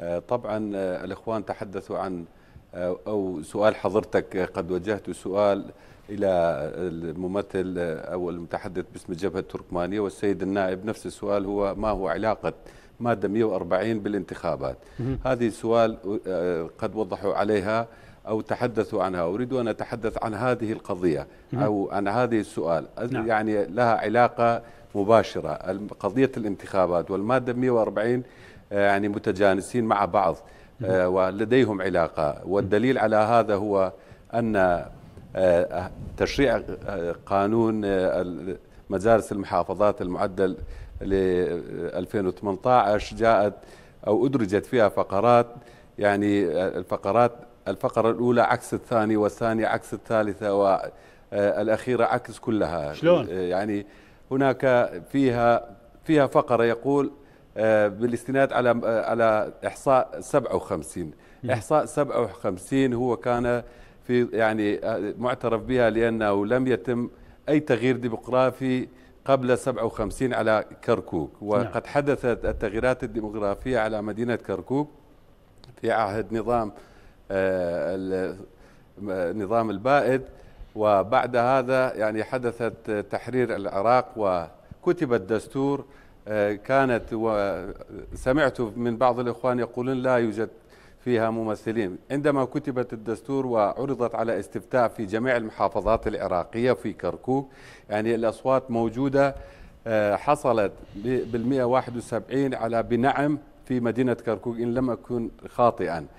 آه، طبعا آه، الإخوان تحدثوا عن آه، أو سؤال حضرتك قد وجهت سؤال إلى الممثل أو المتحدث باسم الجبهة التركمانية والسيد النائب نفس السؤال هو ما هو علاقة مادة 140 بالانتخابات هذه سؤال قد وضحوا عليها أو تحدثوا عنها أريد أن أتحدث عن هذه القضية أو عن هذه السؤال نعم. يعني لها علاقة مباشرة قضية الانتخابات والمادة 140 آه، يعني متجانسين مع بعض آه، ولديهم علاقة والدليل على هذا هو أن آه، تشريع قانون مجالس المحافظات المعدل ل 2018 جاءت أو أدرجت فيها فقرات يعني الفقرات الفقرة الأولى عكس الثانية والثانية عكس الثالثة والأخيرة عكس كلها شلون؟ يعني هناك فيها فيها فقرة يقول آه، بالاستناد على آه، على إحصاء 57 إحصاء 57 هو كان في يعني آه، معترف بها لأنه لم يتم أي تغيير ديموغرافي قبل 57 على كركوك نعم. وقد حدثت التغييرات الديموغرافية على مدينة كركوك في عهد نظام نظام البائد وبعد هذا يعني حدثت تحرير العراق وكتب الدستور آه، كانت وسمعت من بعض الإخوان يقولون لا يوجد فيها ممثلين عندما كتبت الدستور وعرضت على استفتاء في جميع المحافظات العراقية في كركوك يعني الأصوات موجودة آه، حصلت بالمئة 171 على بنعم في مدينة كركوك إن لم أكن خاطئا